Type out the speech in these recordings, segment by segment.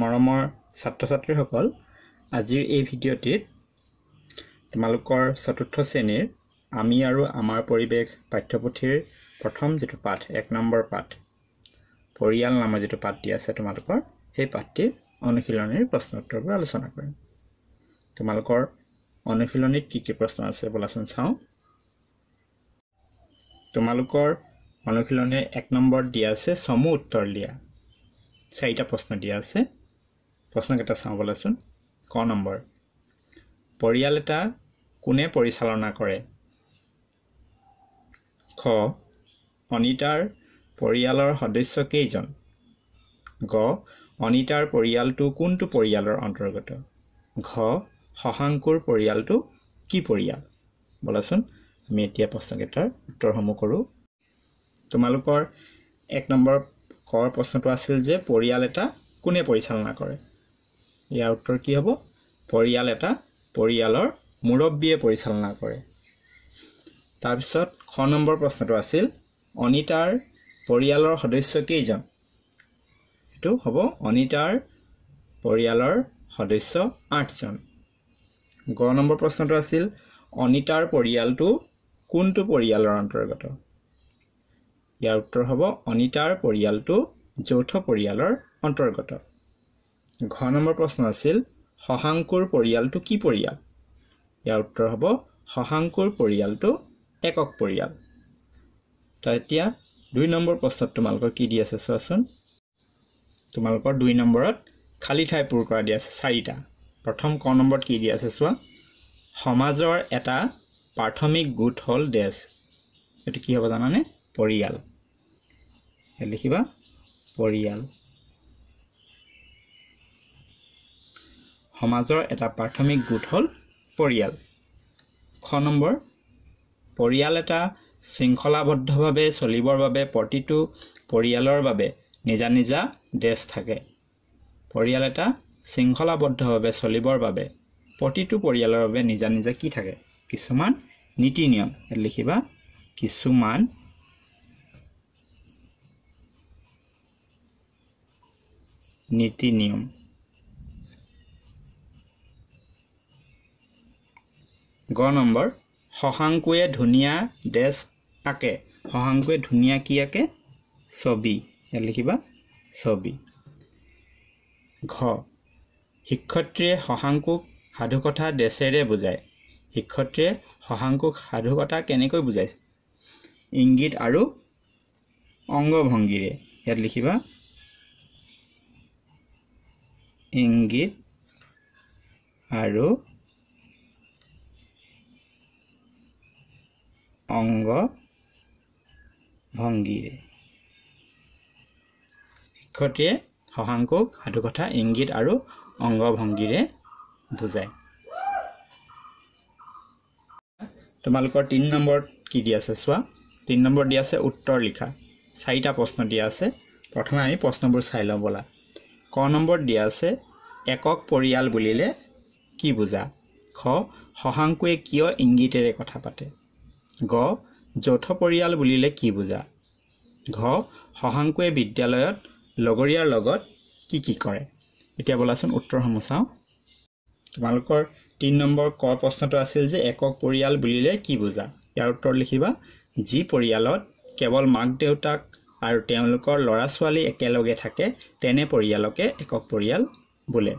মৰমৰ ছাত্ৰ ছাত্ৰীসকল আজিৰ এই ভিডিঅ'টিত তোমালোকৰ চতুৰ্থ শ্ৰেণীৰ আমি আৰু আমাৰ পৰিৱেশ পাঠ্যপুথিৰ প্ৰথম যিটো পাঠ এক নম্বৰ পাঠ পৰিয়াল নামৰ যিটো পাঠ দি আছে তোমালোকৰ সেই পাঠটিৰ অনুশীলনীৰ প্ৰশ্ন উত্তৰবোৰ আলোচনা কৰিম তোমালোকৰ অনুশীলনীত কি কি প্ৰশ্ন আছে ব'লাচোন চাওঁ তোমালোকৰ অনুশীলনীৰ এক নম্বৰত দিয়া আছে চমু উত্তৰ দিয়া চাৰিটা প্ৰশ্ন দিয়া আছে প্ৰশ্নকেইটা চাওঁ বোলেচোন ক নম্বৰ পৰিয়াল এটা কোনে পৰিচালনা কৰে খ অনিতাৰ পৰিয়ালৰ সদস্য কেইজন গ অনিতাৰ পৰিয়ালটো কোনটো পৰিয়ালৰ অন্তৰ্গত ঘ শশাংকুৰ পৰিয়ালটো কি পৰিয়াল বোলাচোন আমি এতিয়া প্ৰশ্নকেইটাৰ উত্তৰসমূহ কৰোঁ তোমালোকৰ এক নম্বৰ কৰ প্ৰশ্নটো আছিল যে পৰিয়াল এটা কোনে পৰিচালনা কৰে ইয়াৰ উত্তৰ কি হ'ব পৰিয়াল এটা পৰিয়ালৰ মুৰব্বীয়ে পৰিচালনা কৰে তাৰপিছত খ নম্বৰ প্ৰশ্নটো আছিল অনিতাৰ পৰিয়ালৰ সদস্য কেইজন এইটো হ'ব অনিতাৰ পৰিয়ালৰ সদস্য আঠজন গ নম্বৰ প্ৰশ্নটো আছিল অনিতাৰ পৰিয়ালটো কোনটো পৰিয়ালৰ অন্তৰ্গত ইয়াৰ উত্তৰ হ'ব অনিতাৰ পৰিয়ালটো যৌথ পৰিয়ালৰ অন্তৰ্গত ঘ নম্বৰ প্ৰশ্ন আছিল শশাংকুৰ পৰিয়ালটো কি পৰিয়াল ইয়াৰ উত্তৰ হ'ব শশাংকুৰ পৰিয়ালটো একক পৰিয়াল ত এতিয়া দুই নম্বৰ প্ৰশ্নত তোমালোকৰ কি দি আছে চোৱাচোন তোমালোকৰ দুই নম্বৰত খালী ঠাই পূৰ কৰা দিয়া আছে চাৰিটা প্ৰথম ক নম্বৰত কি দি আছে চোৱা সমাজৰ এটা প্ৰাথমিক গোট হ'ল ডেচ এইটো কি হ'ব জানানে পৰিয়াল লিখিবা পৰিয়াল সমাজৰ এটা প্ৰাথমিক গোট হ'ল পৰিয়াল খ নম্বৰ পৰিয়াল এটা শৃংখলাবদ্ধভাৱে চলিবৰ বাবে প্ৰতিটো পৰিয়ালৰ বাবে নিজা নিজা ড্ৰেছ থাকে পৰিয়াল এটা শৃংখলাবদ্ধভাৱে চলিবৰ বাবে প্ৰতিটো পৰিয়ালৰ বাবে নিজা নিজা কি থাকে কিছুমান নীতি নিয়ম লিখিবা কিছুমান নীতি নিয়ম গ নম্বৰ শশাংকুৱে ধুনীয়া ড্ৰেছ আঁকে শশাংকুৱে ধুনীয়া কি আঁকে ছবি ইয়াত লিখিবা ছবি ঘ শিক্ষয়ত্ৰীয়ে শশাংকুক সাধুকথা ড্ৰেছেৰে বুজায় শিক্ষয়ত্ৰীয়ে শশাংকুক সাধুকথা কেনেকৈ বুজাইছে ইংগিত আৰু অংগভংগীৰে ইয়াত লিখিবা ইংগিত আৰু অংগ ভংগীৰে শিক্ষয়ত্ৰীয়ে শশাংকুক সাধুকথা ইংগিত আৰু অংগ ভংগীৰে বুজায় তোমালোকৰ তিনি নম্বৰত কি দি আছে চোৱা তিনি নম্বৰত দি আছে উত্তৰ লিখা চাৰিটা প্ৰশ্ন দিয়া আছে প্ৰথমে আমি প্ৰশ্নবোৰ চাই লওঁ ব'লা ক নম্বৰত দিয়া আছে একক পৰিয়াল বুলিলে কি বুজা খ শশাংকুৱে কিয় ইংগিতেৰে কথা পাতে গ যৌথ পৰিয়াল বুলিলে কি বুজা ঘ শশাংকুৱে বিদ্যালয়ত লগৰীয়াৰ লগত কি কি কৰে এতিয়া ব'লাচোন উত্তৰসমূহ চাওঁ তোমালোকৰ তিনি নম্বৰ ক প্ৰশ্নটো আছিল যে একক পৰিয়াল বুলিলে কি বুজা ইয়াৰ উত্তৰ লিখিবা যি পৰিয়ালত কেৱল মাক দেউতাক আৰু তেওঁলোকৰ ল'ৰা ছোৱালী একেলগে থাকে তেনে পৰিয়ালকে একক পৰিয়াল বোলে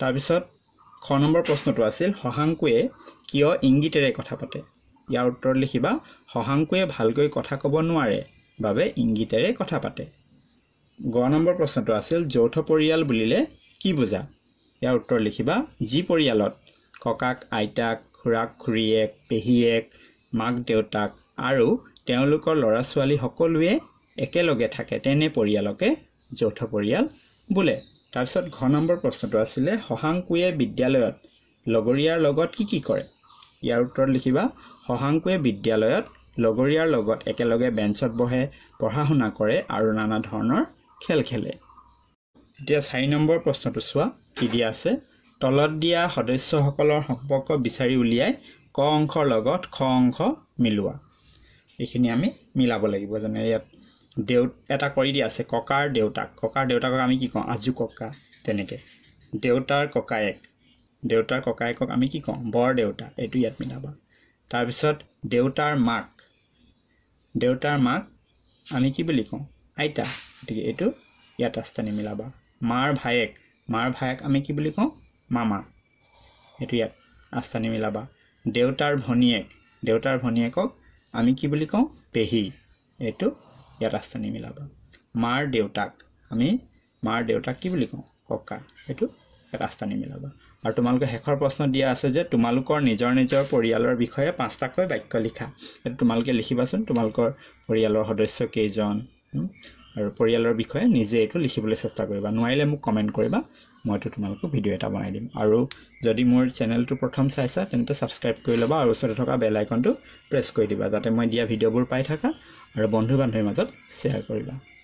তাৰপিছত খ নম্বৰ প্ৰশ্নটো আছিল শশাংকুৱে কিয় ইংগিতেৰে কথা পাতে ইয়াৰ উত্তৰ লিখিবা শহাংকুৱে ভালকৈ কথা ক'ব নোৱাৰে বাবে ইংগিতেৰে কথা পাতে গ নম্বৰ প্ৰশ্নটো আছিল যৌথ পৰিয়াল বুলিলে কি বুজা ইয়াৰ উত্তৰ লিখিবা যি পৰিয়ালত ককাক আইতাক খুৰাক খুৰীয়েক পেহীয়েক মাক দেউতাক আৰু তেওঁলোকৰ ল'ৰা ছোৱালী সকলোৱে একেলগে থাকে তেনে পৰিয়ালকে যৌথ পৰিয়াল বোলে তাৰপিছত ঘ নম্বৰ প্ৰশ্নটো আছিলে শহাংকুৱে বিদ্যালয়ত লগৰীয়াৰ লগত কি কি কৰে ইয়াৰ উত্তৰত লিখিবা শশাংকুৱে বিদ্যালয়ত লগৰীয়াৰ লগত একেলগে বেঞ্চত বহে পঢ়া শুনা কৰে আৰু নানা ধৰণৰ খেল খেলে এতিয়া চাৰি নম্বৰ প্ৰশ্নটো চোৱা কি দিয়া আছে তলত দিয়া সদস্যসকলৰ সম্পৰ্ক বিচাৰি উলিয়াই ক অংশৰ লগত খ অংশ মিলোৱা এইখিনি আমি মিলাব লাগিব যেনে ইয়াত দেউ এটা কৰি দিয়া আছে ককাৰ দেউতাক ককাৰ দেউতাকক আমি কি কওঁ আজু ককা তেনেকৈ দেউতাৰ ককায়েক দেউতাৰ ককায়েকক আমি কি কওঁ বৰ দেউতা এইটো ইয়াত মিলাবা তাৰপিছত দেউতাৰ মাক দেউতাৰ মাক আমি কি বুলি কওঁ আইতা গতিকে এইটো ইয়াত আস্থানি মিলাবা মাৰ ভায়েক মাৰ ভায়েক আমি কি বুলি কওঁ মামা এইটো ইয়াত আস্থানি মিলাবা দেউতাৰ ভনীয়েক দেউতাৰ ভনীয়েকক আমি কি বুলি কওঁ পেহী এইটো ইয়াত আস্থানি মিলাবা মাৰ দেউতাক আমি মাৰ দেউতাক কি বুলি কওঁ ককা এইটো ৰাস্তা নিমিলাবা আৰু তোমালোকে শেষৰ প্ৰশ্ন দিয়া আছে যে তোমালোকৰ নিজৰ নিজৰ পৰিয়ালৰ বিষয়ে পাঁচটাকৈ বাক্য লিখা এইটো তোমালোকে লিখিবাচোন তোমালোকৰ পৰিয়ালৰ সদস্য কেইজন আৰু পৰিয়ালৰ বিষয়ে নিজে এইটো লিখিবলৈ চেষ্টা কৰিবা নোৱাৰিলে মোক কমেণ্ট কৰিবা মইতো তোমালোকক ভিডিঅ' এটা বনাই দিম আৰু যদি মোৰ চেনেলটো প্ৰথম চাইছা তেন্তে ছাবস্ক্ৰাইব কৰি ল'বা আৰু ওচৰতে থকা বেল আইকনটো প্ৰেছ কৰি দিবা যাতে মই দিয়া ভিডিঅ'বোৰ পাই থাকা আৰু বন্ধু বান্ধৱীৰ মাজত শ্বেয়াৰ কৰিবা